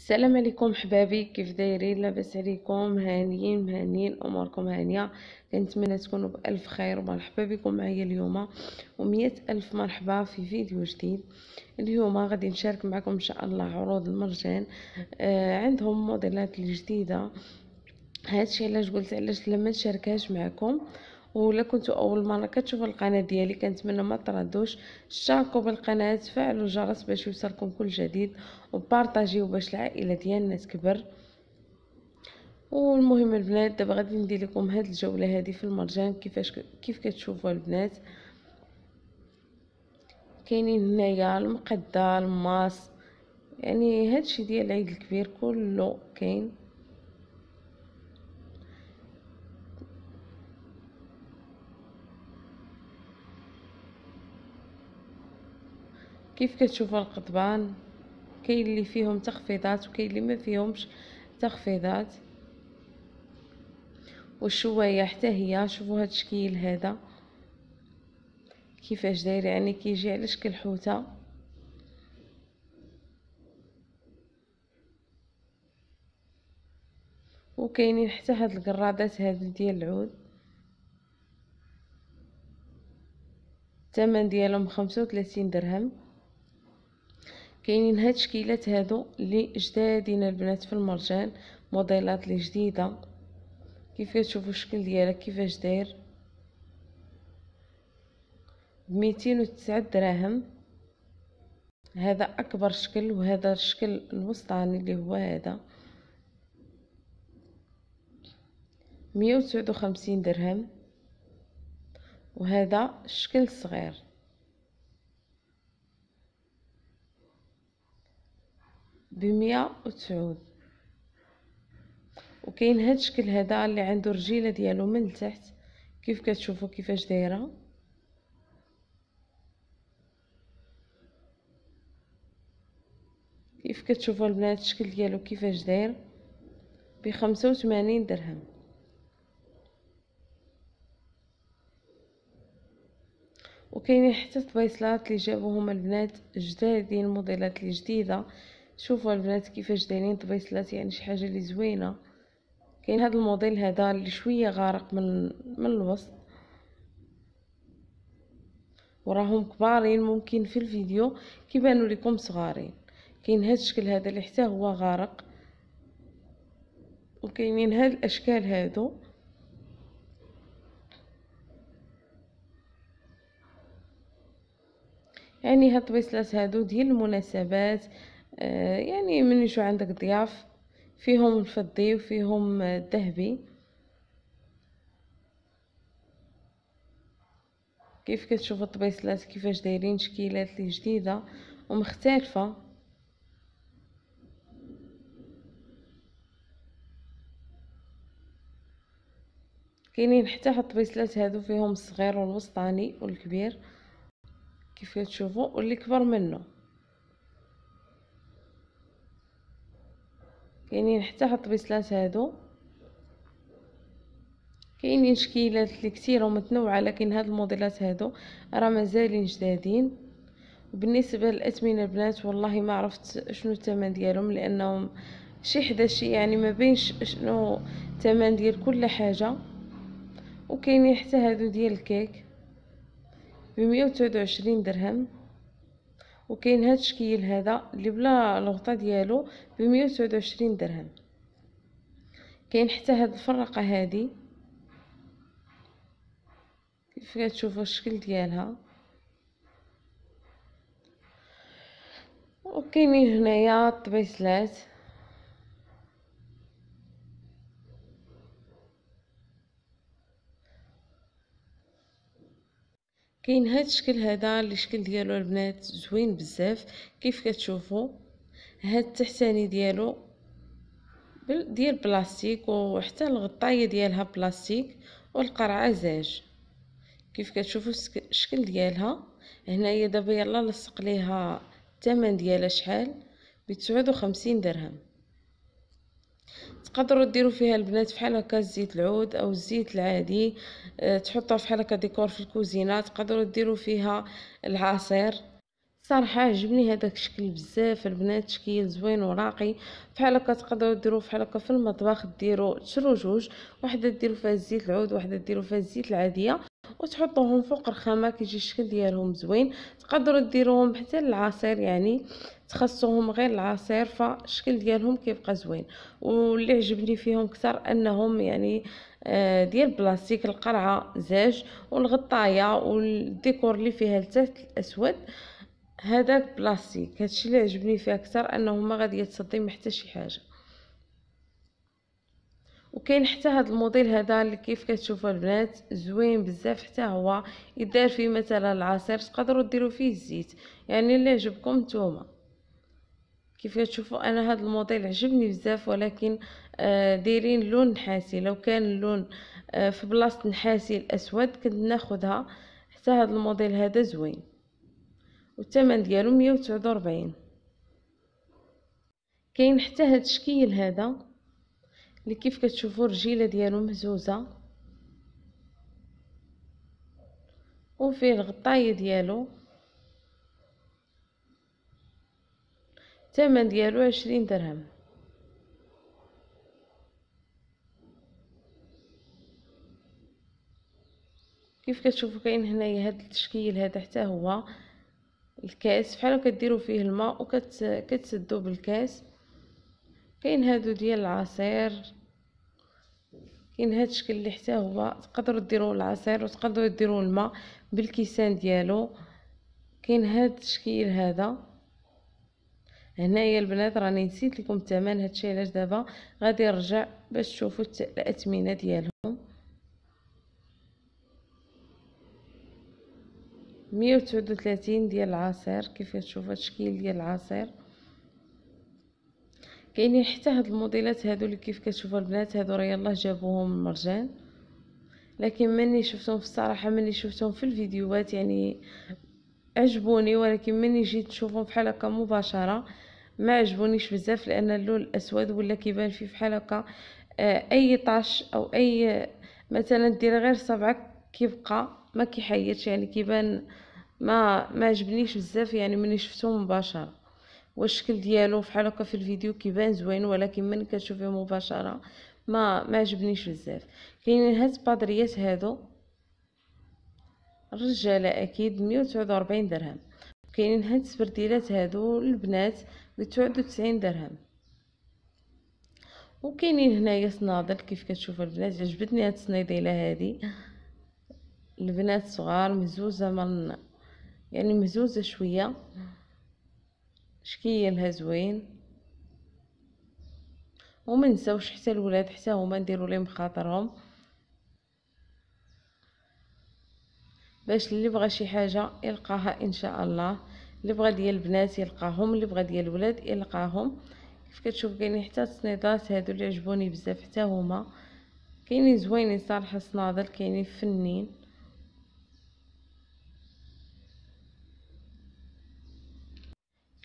السلام عليكم حبابي كيف دايرين لاباس عليكم هانيين مهانيين اموركم هانيه كنتمنى تكونوا بالف خير ومرحبا بكم معايا اليوم ومية الف مرحبا في فيديو جديد اليوم غادي نشارك معكم ان شاء الله عروض المرجان آه عندهم موديلات الجديده هادشي علاش قلت علاش لما نشاركهاش معكم ولا كنتو اول مره كتشوفوا القناه ديالي كنتمنى ما تردوش اشتركوا بالقناه فعلوا الجرس باش يوصلكم كل جديد وبارطاجيو باش العائله ديالنا تكبر والمهم البنات دابا غادي ندير لكم هاد الجوله هادي في المرجان كيفاش كيف كتشوفوا البنات كاينين هنايا المقده الماس يعني هادشي ديال العيد الكبير كله كاين كيف كتشوفوا القضبان كاين اللي فيهم تخفيضات وكاين اللي ما فيهمش تخفيضات والشوايه حتى هي شوفوا هاد الشكل هذا كيفاش داير يعني كيجي على شكل حوته وكاينين حتى هاد القرادات هادو ديال العود الثمن ديالهم خمسة وثلاثين درهم كاينين هاد الشكيلات هادو اللي جدادين البنات في المرجان موديلات لي جديده كيف كتشوفوا الشكل ديالها كيفاش داير بميتين وتسعة دراهم هذا اكبر شكل وهذا الشكل الوسطاني اللي هو هذا مية وتسعود وخمسين درهم وهذا الشكل الصغير بمية وتسعود وكاين هاد الشكل هذا اللي عنده رجيلة ديالو من تحت كيف كتشوفوا كيفاش دايره كيف كتشوفوا البنات الشكل ديالو كيفاش داير بخمسة وثمانين درهم وكاينين حتى الطبيصلات اللي جابوهم البنات جدادين الموديلات الجديده جديده شوفوا البنات كيفاش دايرين طبيصلات يعني شي حاجه اللي زوينه كاين هذا الموديل هذا اللي شويه غارق من من الوسط وراهم كبارين ممكن في الفيديو كيبانوا لكم صغارين كاين هذا الشكل هذا اللي حتى هو غارق وكاينين هاد الاشكال هادو يعني هاد الطبيصلات هادو ديال المناسبات آه، يعني من شو عندك ضياف فيهم الفضي وفيهم آه، الذهبي كيف كتشوفوا الطبيصلات كيفاش دايرين شكيلات لي جديده ومختلفه كاينين حتى هاد الطبيصلات هادو فيهم الصغير والوسطاني والكبير كيف كتشوفوا واللي كبر منه كاينين حتى الطبيسلات هادو كاينين شكيلات اللي كتيره ومتنوعه لكن هاد الموديلات هادو راه مازالين جدادين وبالنسبه للاثمنه البنات والله ما عرفت شنو الثمن ديالهم لانهم شي حدا شي يعني ما بينش شنو الثمن ديال كل حاجه وكاينين حتى هادو ديال الكيك ب 129 درهم وكاين هاد الشكيل هذا اللي بلا الغطا ديالو بمية 129 درهم كاين حتى هاد الفرقه هذه كيف كتشوفوا الشكل ديالها وكاينين هنايا الطبيسلات كاين هاد الشكل هذا اللي الشكل ديالو البنات زوين بزاف كيف كتشوفوا هاد التحتاني ديالو ديال بلاستيك وحتى الغطايه ديالها بلاستيك والقرعه زاج كيف كتشوفوا الشكل ديالها هنايا دابا يلا لصق ليها الثمن ديالها شحال ب 59 درهم تقدروا ديروا فيها البنات فحال هكا زيت العود او الزيت العادي أه فحال هكا ديكور في الكوزينه تقدروا ديروا فيها العصير صراحه عجبني هذاك الشكل بزاف البنات شكل زوين وراقي فحال هكا تقدروا ديروا فحال هكا في المطبخ ديروا تشرو جوج وحده ديروا فيها الزيت العود وحده ديروا فيها الزيت العاديه وتحطوهم فوق الرخامه كيجي الشكل ديالهم زوين تقدروا ديروهم حتى للعصير يعني تخصوهم غير العصير فالشكل ديالهم كيبقى زوين واللي عجبني فيهم كثر انهم يعني آه، ديال بلاستيك القرعه زاج والغطايه والديكور اللي فيها التحت الاسود هذاك بلاستيك هادشي اللي عجبني فيه اكثر انه ما غادي يتصدم حتى شي حاجه وكاين حتى هاد الموديل هذا اللي كيف كتشوفوا البنات زوين بزاف حتى هو يدار فيه مثلا العصير تقدروا ديروا فيه الزيت يعني اللي يعجبكم نتوما كيف كتشوفوا انا هاد الموديل عجبني بزاف ولكن آه دايرين لون نحاسي لو كان اللون آه في بلاصه نحاسي الاسود كنت ناخذها حتى هاد الموديل هذا زوين والثمن ديالو 149 كاين حتى هاد الشكل هذا اللي كيف كتشوفوا الرجيله ديالو مهزوزه وفيه الغطايه ديالو الثمن ديالو عشرين درهم كيف كتشوفوا كاين هنايا هاد التشكيل هذا حتى هو الكاس بحال كديروا فيه الماء وكتسدوا بالكاس كاين هادو ديال العصير كاين هاد الشكل اللي حتى هو تقدروا ديروا العصير وتقدروا ديروا الماء بالكيسان ديالو كاين هاد التشكيل هذا هنايا البنات راني نسيت لكم الثمن هادشي علاش دابا غادي نرجع باش تشوفوا الاثمنه ديالهم 139 ديال العصير كيف تشوفوا التشكيل ديال العصير كاينين حتى هاد الموديلات هادو اللي كيف كتشوفوا البنات هادو راه يلاه جابوهم المرجان لكن مني شفتهم في الصراحه مني شفتهم في الفيديوهات يعني عجبوني ولكن مني جيت نشوفهم بحال هكا مباشره ما عجبونيش بزاف لان اللون الاسود ولا كيبان فيه بحال آه، هكا اي طاش او اي مثلا دير غير صبعك كيبقى ما كيحيدش يعني كيبان ما ما عجبنيش بزاف يعني مني شفتهم مباشره والشكل ديالو فحال هكا في الفيديو كيبان زوين ولكن من كتشوفيه مباشره ما ما عجبنيش بزاف كاينين هاد البادريات هادو الرجاله اكيد 149 درهم كاينين هاد السبرديلات هادو البنات وتسعين درهم وكاينين هنايا صنادل كيف كتشوفوا البنات عجبتني هاد الصنيديله هادي البنات صغار مهزوزه من يعني مهزوزه شويه شكيلها زوين وما نساوش حتى الولاد حتى هما نديروا لهم خاطرهم باش اللي بغى شي حاجه يلقاها ان شاء الله اللي بغى ديال البنات يلقاهم اللي بغى ديال الولاد يلقاهم كيف كتشوف كاينين حتى التصنيدات هادو اللي عجبوني بزاف حتى هما كاينين زوينين صالح الصنادل كاينين فنين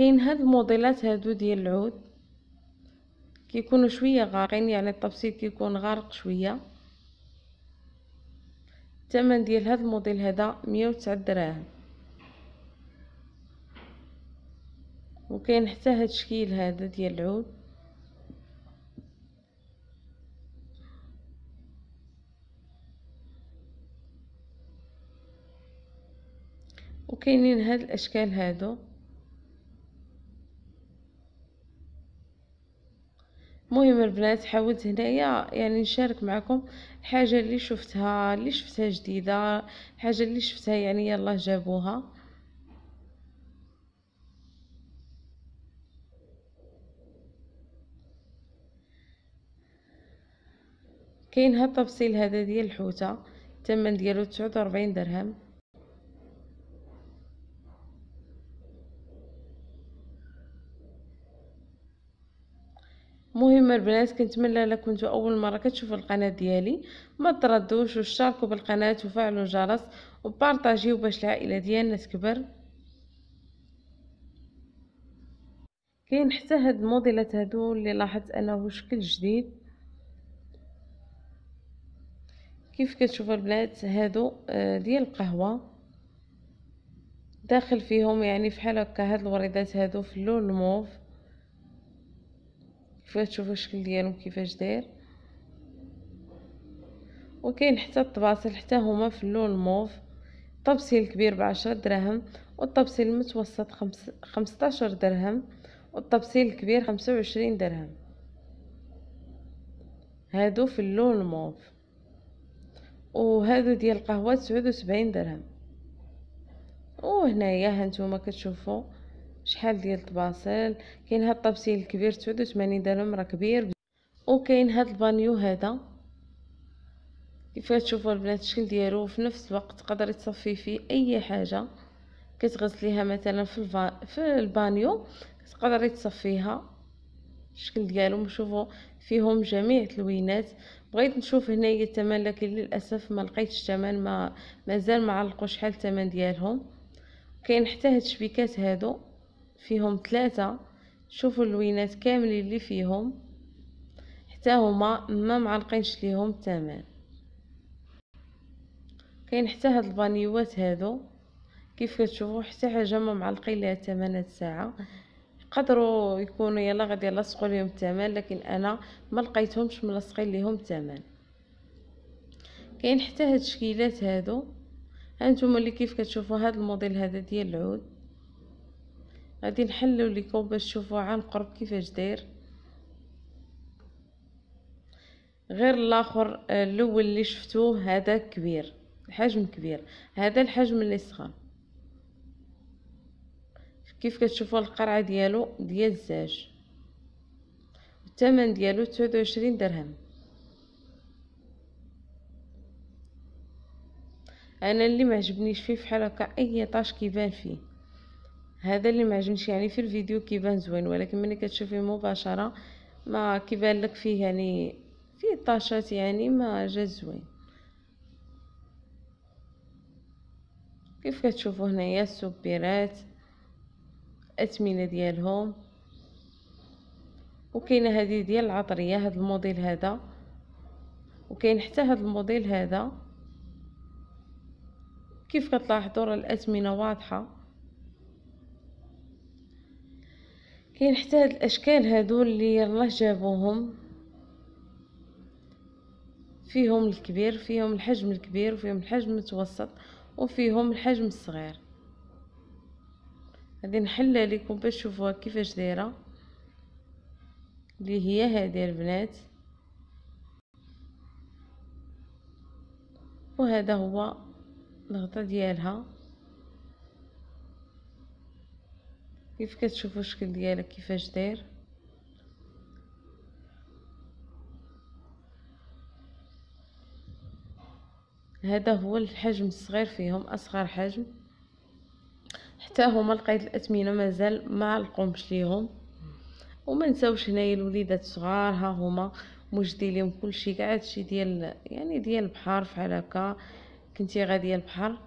كاين هاد الموديلات هادو ديال العود كيكونوا شويه غارقين يعني الطبسيط كيكون غارق شويه الثمن ديال هاد الموديل هذا 109 دراهم وكاين حتى هاد الشكل هذا ديال العود وكاينين هاد الاشكال هادو مهم البنات حاولت هنايا يعني نشارك معكم الحاجه اللي شفتها اللي شفتها جديده الحاجه اللي شفتها يعني يلاه جابوها كاين هاد الطبسيل هذا ديال الحوته الثمن ديالو 49 درهم مهم البنات كنتمنى الا كنتو اول مره كتشوفوا القناه ديالي ما تردوش واشتركوا بالقناه وفعلوا الجرس وبارطاجيو باش العائله ديالنا تكبر كاين حتى هاد الموديلات هادو اللي لاحظت انه شكل جديد كيف كتشوفوا البنات هادو آه، ديال القهوه داخل فيهم يعني فحال هكا هاد الوريدات هادو في اللون الموف كيفاش تشوفوا الشكل ديالهم كيفاش داير وكاين حتى الطباصل حتى هما في اللون الموف الطبسيل الكبير بعشرة دراهم والطبسيل المتوسط خمس... خمسطاشر درهم والطبسيل الكبير خمسة وعشرين درهم هادو في اللون الموف وهادو ديال القهوة تسعود وسبعين درهم وهنايا هانتوما كتشوفوا شحال ديال الطباسيل كاين هاد الطبسيل الكبير تسعود درهم راه كبير وكاين هاد البانيو هذا كيف تشوفوا البنات الشكل ديالو وفي نفس الوقت تقدري تصفي فيه اي حاجه كتغسليها مثلا في الفا... في البانيو تقدري تصفيها الشكل ديالهم شوفوا فيهم جميع تلوينات بغيت نشوف هنايا الثمن لكن للاسف ما لقيتش الثمن ما مازال ما علقوش شحال الثمن ديالهم كاين حتى هاد الشبيكات هادو فيهم ثلاثة شوفوا اللوينات كاملين اللي فيهم حتى هما ما معلقينش ليهم الثمن كاين حتى هاد البانيوات هادو كيف كتشوفوا حتى حاجه ما معلقين ليها الثمن هاد الساعه يقدروا يكونوا يلا غادي يلصقوا ليهم الثمن لكن انا ما لقيتهمش ملصقين ليهم الثمن كاين حتى هاد الشكيلات هادو هانتوما اللي كيف كتشوفوا هاد الموديل هذا ديال العود غادي نحلو ليكم باش تشوفوا عن قرب كيفاش داير غير الاخر آه، الاول اللي شفتوه هذا كبير الحجم كبير هذا الحجم اللي صغار كيف كتشوفوا القرعه ديالو ديال الزاج الثمن ديالو 29 درهم انا اللي ما عجبنيش فيه بحال هكا اي طاش كيبان فيه هذا اللي ما عجبنيش يعني في الفيديو كيبان زوين ولكن ملي كتشوفيه مباشره ما كيبان لك فيه يعني فيه طاشات يعني ما جا زوين كيف كتشوفوا هنايا السوبيرات الاثمنه ديالهم وكاينه هذه ديال العطريه هذا الموديل هذا وكاين حتى هذا الموديل هذا كيف كتلاحظوا راه الاثمنه واضحه كاين حتى هاد الاشكال هادو اللي الله جابوهم فيهم الكبير فيهم الحجم الكبير وفيهم الحجم المتوسط وفيهم الحجم الصغير غادي نحلها لكم باش تشوفوها كيفاش دايره اللي هي هذه البنات وهذا هو الغطاء ديالها كيف كتشوفوا الشكل ديالك كيفاش داير هذا هو الحجم الصغير فيهم اصغر حجم حتى هما لقيت الاثمنه مازال ما لقومش ليهم وما نساوش هنايا الوليدات صغار ها هما مجدي لهم كلشي كاع هادشي ديال يعني ديال البحر فحال هكا كنتي غاديه البحر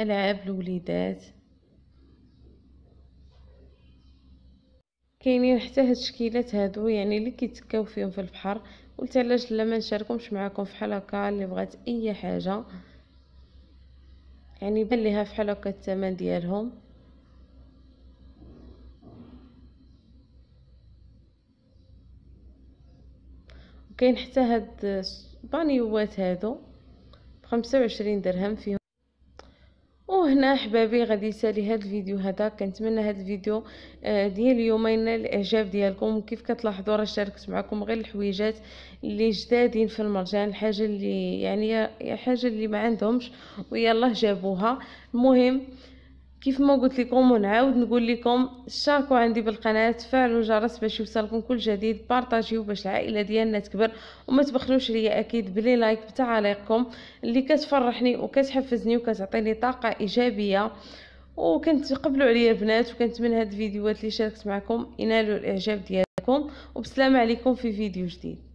العاب الوليدات كاينين حتى هاد الشكيلات هادو يعني اللي كيتكاو فيهم في البحر قلت علاش لا ما نشاركهمش معكم فحال هكا اللي بغات اي حاجه يعني بان ليها فحال هكا الثمن ديالهم وكاين حتى هاد البانيوات هادو بخمسة وعشرين درهم فيهم وهنا احبابي غادي يسالي هذا الفيديو هذا كنتمنى هذا الفيديو آه، ديال اليومين الاعجاب ديالكم كيف كتلاحظوا راه شاركت معكم غير الحويجات اللي جدادين في المرجان الحاجه اللي يعني حاجه اللي ما عندهمش ويلا جابوها المهم كيف ما قلت لكم ونعاود نقول لكم شاركوا عندي بالقناه فعلوا الجرس باش يوصلكم كل جديد بارطاجيو باش العائله ديالنا تكبر وما تبخلوش ليا اكيد بلي لايك بتعليقكم اللي كتفرحني وكتحفزني وكتعطيني طاقه ايجابيه وكنت قبلوا عليا البنات وكنت من هاد الفيديوهات اللي شاركت معكم ينالوا الاعجاب ديالكم وبسلام عليكم في فيديو جديد